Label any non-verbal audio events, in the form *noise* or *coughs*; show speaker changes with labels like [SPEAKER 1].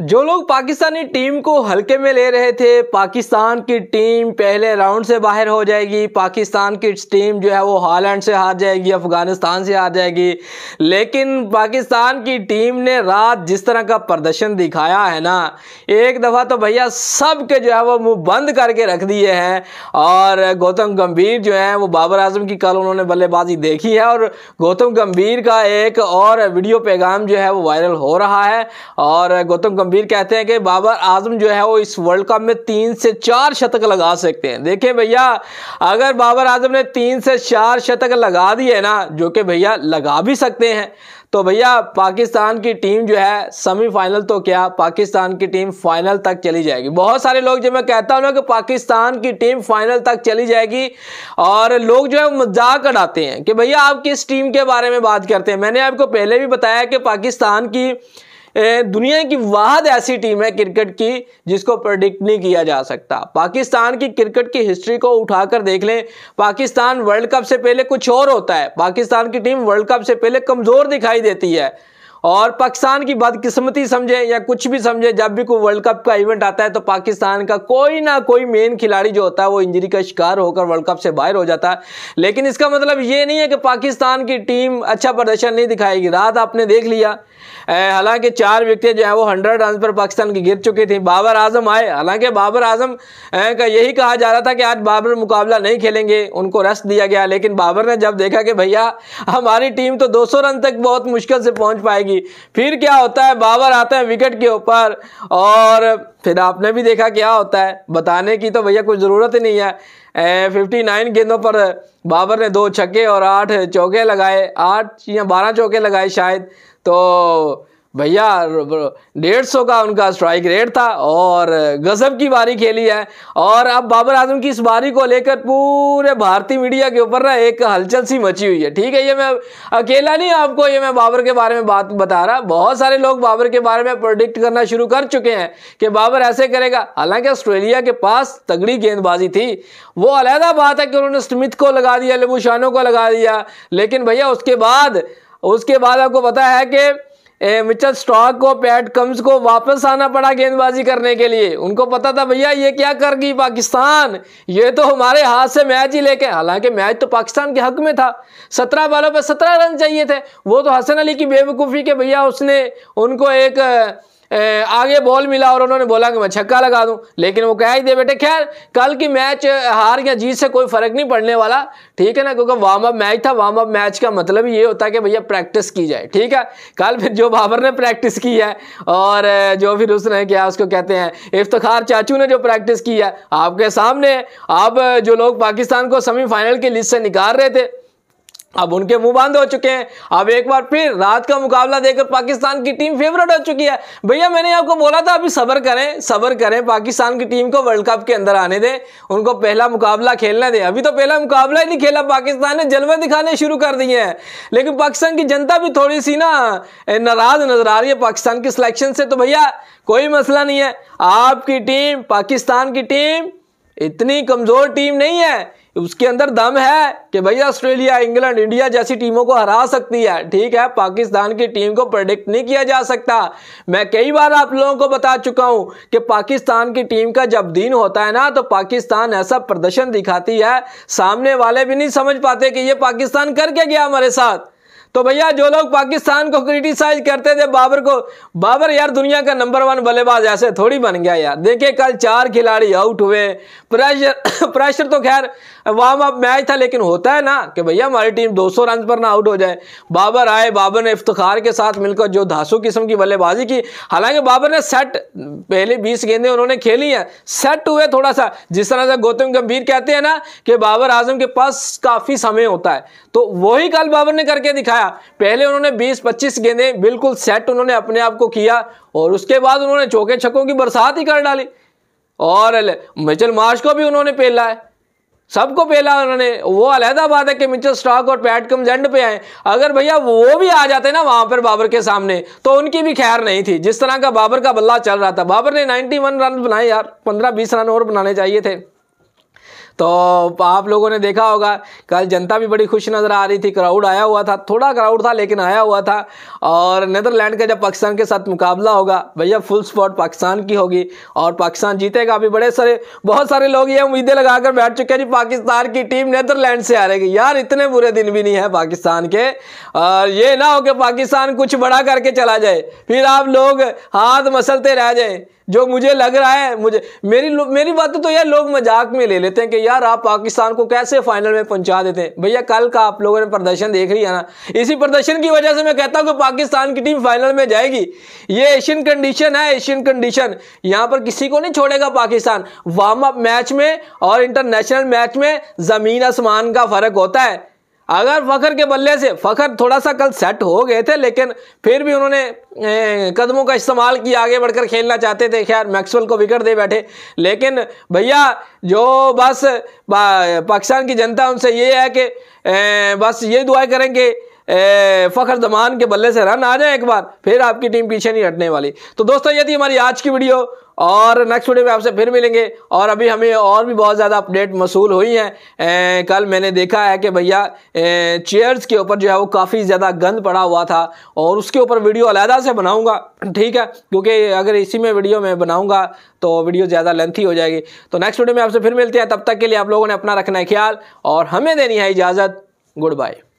[SPEAKER 1] जो लोग पाकिस्तानी टीम को हल्के में ले रहे थे पाकिस्तान की टीम पहले राउंड से बाहर हो जाएगी पाकिस्तान की टीम जो है वो हॉलैंड से हार जाएगी अफगानिस्तान से हार जाएगी लेकिन पाकिस्तान की टीम ने रात जिस तरह का प्रदर्शन दिखाया है ना एक दफ़ा तो भैया सब के जो है वो मुंह बंद करके रख दिए हैं और गौतम गंभीर जो है वो बाबर आजम की कल उन्होंने बल्लेबाजी देखी है और गौतम गंभीर का एक और वीडियो पैगाम जो है वो वायरल हो रहा है और गौतम गंभीर कहते हैं कि बाबर आजम जो है वो इस वर्ल्ड कप में तीन से चार शतक लगा सकते हैं देखिए भैया अगर बाबर आजम ने तीन से चार शतक लगा दिए ना जो कि भैया लगा भी सकते हैं तो भैया पाकिस्तान की टीम जो है सेमीफाइनल तो क्या पाकिस्तान की टीम फाइनल तक चली जाएगी बहुत सारे लोग जो मैं कहता हूँ ना कि पाकिस्तान की टीम फाइनल तक चली जाएगी और लोग जो है मजाक उड़ाते हैं कि भैया आप किस टीम के बारे में बात करते हैं मैंने आपको पहले भी बताया कि पाकिस्तान की दुनिया की वाहद ऐसी टीम है क्रिकेट की जिसको प्रडिक्ट नहीं किया जा सकता पाकिस्तान की क्रिकेट की हिस्ट्री को उठाकर देख लें पाकिस्तान वर्ल्ड कप से पहले कुछ और होता है पाकिस्तान की टीम वर्ल्ड कप से पहले कमज़ोर दिखाई देती है और पाकिस्तान की बदकिस्मती समझे या कुछ भी समझे जब भी कोई वर्ल्ड कप का इवेंट आता है तो पाकिस्तान का कोई ना कोई मेन खिलाड़ी जो होता है वो इंजरी का शिकार होकर वर्ल्ड कप से बाहर हो जाता है लेकिन इसका मतलब ये नहीं है कि पाकिस्तान की टीम अच्छा प्रदर्शन नहीं दिखाएगी रात आपने देख लिया हालांकि चार व्यक्ति जो है वो हंड्रेड रन पर पाकिस्तान की गिर चुकी थी बाबर आजम आए हालांकि बाबर आजम का यही कहा जा रहा था कि आज बाबर मुकाबला नहीं खेलेंगे उनको रेस्ट दिया गया लेकिन बाबर ने जब देखा कि भैया हमारी टीम तो दो रन तक बहुत मुश्किल से पहुंच पाएगी जाएगी फिर क्या होता है बाबर आते हैं विकेट के ऊपर और फिर आपने भी देखा क्या होता है बताने की तो भैया कुछ ज़रूरत ही नहीं है फिफ्टी नाइन गेंदों पर बाबर ने दो छक्के और आठ चौके लगाए आठ या बारह चौके लगाए शायद तो भैया डेढ़ सौ का उनका स्ट्राइक रेट था और गजब की बारी खेली है और अब बाबर आजम की इस बारी को लेकर पूरे भारतीय मीडिया के ऊपर ना एक हलचल सी मची हुई है ठीक है ये मैं अकेला नहीं आपको ये मैं बाबर के बारे में बात बता रहा बहुत सारे लोग बाबर के बारे में प्रोडिक्ट करना शुरू कर चुके हैं कि बाबर ऐसे करेगा हालांकि ऑस्ट्रेलिया के पास तगड़ी गेंदबाजी थी वो अलहदा बात है कि उन्होंने स्मिथ को लगा दिया लेबू को लगा दिया लेकिन भैया उसके बाद उसके बाद आपको पता है कि मिचल स्टॉक को पैट कम्स को वापस आना पड़ा गेंदबाजी करने के लिए उनको पता था भैया ये क्या कर गई पाकिस्तान ये तो हमारे हाथ से मैच ही लेके हालांकि मैच तो पाकिस्तान के हक में था सत्रह बॉलों पर सत्रह रन चाहिए थे वो तो हसन अली की बेवकूफ़ी के भैया उसने उनको एक आगे बॉल मिला और उन्होंने बोला कि मैं छक्का लगा दूं लेकिन वो कह ही दे बेटे खैर कल की मैच हार या जीत से कोई फ़र्क नहीं पड़ने वाला ठीक है ना क्योंकि वार्म अप मैच था वार्म अप मैच का मतलब ये होता है कि भैया प्रैक्टिस की जाए ठीक है कल फिर जो बाबर ने प्रैक्टिस की है और जो फिर उसने किया उसको कहते हैं इफ्तार चाचू ने जो प्रैक्टिस की है आपके सामने आप जो लोग पाकिस्तान को सेमीफाइनल की लिस्ट से निकाल रहे थे अब उनके मुंह बंद हो चुके हैं अब एक बार फिर रात का मुकाबला देकर पाकिस्तान की टीम फेवरेट हो चुकी है भैया मैंने आपको बोला था अभी सबर करें सबर करें पाकिस्तान की टीम को वर्ल्ड कप के अंदर आने दें उनको पहला मुकाबला खेलने दें अभी तो पहला मुकाबला ही नहीं खेला पाकिस्तान ने जलवे दिखाने शुरू कर दिए हैं लेकिन पाकिस्तान की जनता भी थोड़ी सी ना नाराज नजर आ रही है पाकिस्तान की सिलेक्शन से तो भैया कोई मसला नहीं है आपकी टीम पाकिस्तान की टीम इतनी कमज़ोर टीम नहीं है उसके अंदर दम है कि भाई ऑस्ट्रेलिया इंग्लैंड इंडिया जैसी टीमों को हरा सकती है ठीक है पाकिस्तान की टीम को प्रेडिक्ट नहीं किया जा सकता मैं कई बार आप लोगों को बता चुका हूं कि पाकिस्तान की टीम का जब दिन होता है ना तो पाकिस्तान ऐसा प्रदर्शन दिखाती है सामने वाले भी नहीं समझ पाते कि ये पाकिस्तान करके गया हमारे साथ तो भैया जो लोग पाकिस्तान को क्रिटिसाइज करते थे बाबर को बाबर यार दुनिया का नंबर वन बल्लेबाज ऐसे थोड़ी बन गया यार देखिए कल चार खिलाड़ी आउट हुए प्रेशर प्रेशर *coughs* तो खैर वार्म अप मैच था लेकिन होता है ना कि भैया हमारी टीम 200 रन पर ना आउट हो जाए बाबर आए बाबर ने इफ्तार के साथ मिलकर जो धांसू किस्म की बल्लेबाजी की हालांकि बाबर ने सेट पहले 20 गेंदें उन्होंने खेली हैं सेट हुए थोड़ा सा जिस तरह से गौतम गंभीर कहते हैं ना कि बाबर आजम के पास काफ़ी समय होता है तो वही कल बाबर ने करके दिखाया पहले उन्होंने 20-25 गेंदें बिल्कुल सेट उन्होंने अपने आप को किया और उसके बाद उन्होंने चौके छक्कों की बरसात ही कर डाली और मिचल मार्श को भी उन्होंने पहला है सबको पहला उन्होंने वो अलहदा बात है कि मिचल स्टॉक और पैट कम जेंड पे आए अगर भैया वो भी आ जाते ना वहां पर बाबर के सामने तो उनकी भी खैर नहीं थी जिस तरह का बाबर का बल्ला चल रहा था बाबर ने 91 रन बनाए यार 15-20 रन और बनाने चाहिए थे तो आप लोगों ने देखा होगा कल जनता भी बड़ी खुश नज़र आ रही थी क्राउड आया हुआ था थोड़ा क्राउड था लेकिन आया हुआ था और नदरलैंड का जब पाकिस्तान के साथ मुकाबला होगा भैया फुल स्पॉट पाकिस्तान की होगी और पाकिस्तान जीतेगा अभी बड़े सारे बहुत सारे लोग ये उम्मीदें लगाकर बैठ चुके हैं जी पाकिस्तान की टीम नदरलैंड से हारेगी यार इतने बुरे दिन भी नहीं है पाकिस्तान के और ये ना हो कि पाकिस्तान कुछ बड़ा करके चला जाए फिर आप लोग हाथ मसलते रह जाए जो मुझे लग रहा है मुझे मेरी मेरी बात तो यार लोग मजाक में ले लेते हैं कि यार आप पाकिस्तान को कैसे फाइनल में पहुंचा देते हैं भैया कल का आप लोगों ने प्रदर्शन देख लिया ना इसी प्रदर्शन की वजह से मैं कहता हूं कि पाकिस्तान की टीम फाइनल में जाएगी ये एशियन कंडीशन है एशियन कंडीशन यहां पर किसी को नहीं छोड़ेगा पाकिस्तान वार्म अप मैच में और इंटरनेशनल मैच में ज़मीन आसमान का फ़र्क होता है अगर फखर के बल्ले से फखर थोड़ा सा कल सेट हो गए थे लेकिन फिर भी उन्होंने कदमों का इस्तेमाल किया आगे बढ़कर खेलना चाहते थे खैर मैक्सवेल को विकेट दे बैठे लेकिन भैया जो बस पाकिस्तान की जनता उनसे ये है कि बस ये दुआएं करेंगे फ़खर जमान के बल्ले से रन आ जाए एक बार फिर आपकी टीम पीछे नहीं हटने वाली तो दोस्तों ये थी हमारी आज की वीडियो और नेक्स्ट वीडियो में आपसे फिर मिलेंगे और अभी हमें और भी बहुत ज़्यादा अपडेट मसूल हुई हैं कल मैंने देखा है कि भैया चेयर्स के ऊपर जो है वो काफ़ी ज़्यादा गंद पड़ा हुआ था और उसके ऊपर वीडियो अलहदा से बनाऊँगा ठीक है क्योंकि अगर इसी में वीडियो में बनाऊँगा तो वीडियो ज़्यादा लेंथी हो जाएगी तो नेक्स्ट वीडियो में आपसे फिर मिलते हैं तब तक के लिए आप लोगों ने अपना रखना है ख्याल और हमें देनी है इजाज़त गुड बाय